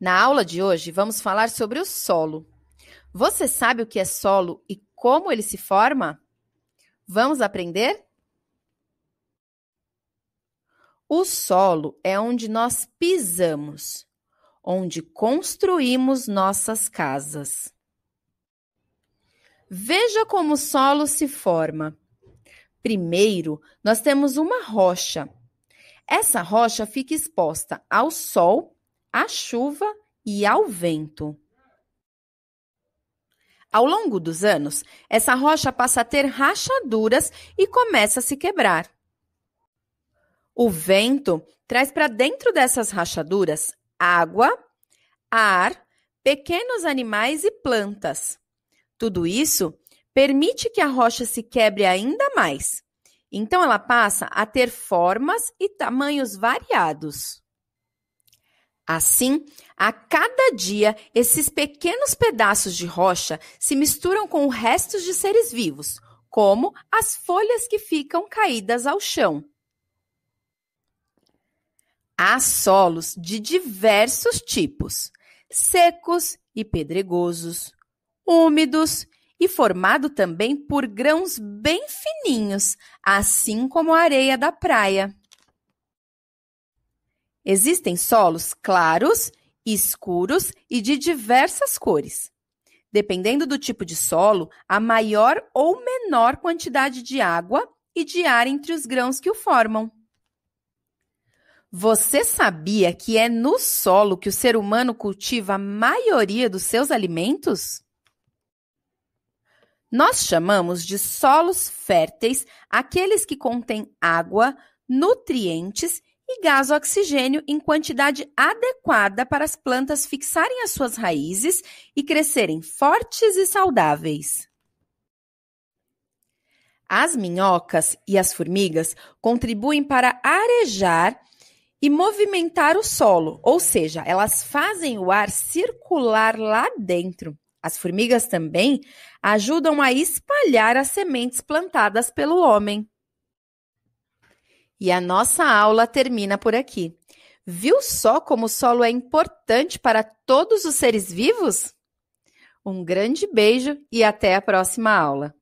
Na aula de hoje, vamos falar sobre o solo. Você sabe o que é solo e como ele se forma? Vamos aprender? O solo é onde nós pisamos, onde construímos nossas casas. Veja como o solo se forma. Primeiro, nós temos uma rocha. Essa rocha fica exposta ao sol à chuva e ao vento. Ao longo dos anos, essa rocha passa a ter rachaduras e começa a se quebrar. O vento traz para dentro dessas rachaduras água, ar, pequenos animais e plantas. Tudo isso permite que a rocha se quebre ainda mais. Então ela passa a ter formas e tamanhos variados. Assim, a cada dia, esses pequenos pedaços de rocha se misturam com restos de seres vivos, como as folhas que ficam caídas ao chão. Há solos de diversos tipos, secos e pedregosos, úmidos e formado também por grãos bem fininhos, assim como a areia da praia. Existem solos claros, escuros e de diversas cores. Dependendo do tipo de solo, há maior ou menor quantidade de água e de ar entre os grãos que o formam. Você sabia que é no solo que o ser humano cultiva a maioria dos seus alimentos? Nós chamamos de solos férteis aqueles que contêm água, nutrientes e gás oxigênio em quantidade adequada para as plantas fixarem as suas raízes e crescerem fortes e saudáveis. As minhocas e as formigas contribuem para arejar e movimentar o solo, ou seja, elas fazem o ar circular lá dentro. As formigas também ajudam a espalhar as sementes plantadas pelo homem. E a nossa aula termina por aqui. Viu só como o solo é importante para todos os seres vivos? Um grande beijo e até a próxima aula!